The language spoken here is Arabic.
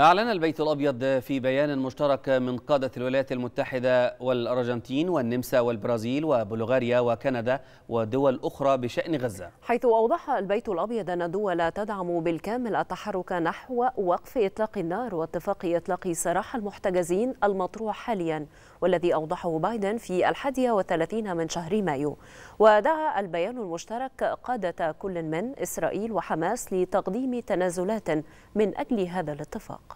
أعلن البيت الأبيض في بيان مشترك من قادة الولايات المتحدة والأرجنتين والنمسا والبرازيل وبلغاريا وكندا ودول أخرى بشأن غزة حيث أوضح البيت الأبيض أن الدول تدعم بالكامل التحرك نحو وقف إطلاق النار واتفاق إطلاق سراح المحتجزين المطروح حاليا والذي أوضحه بايدن في الحادية وثلاثين من شهر مايو ودعا البيان المشترك قادة كل من إسرائيل وحماس لتقديم تنازلات من أجل هذا الاتفاق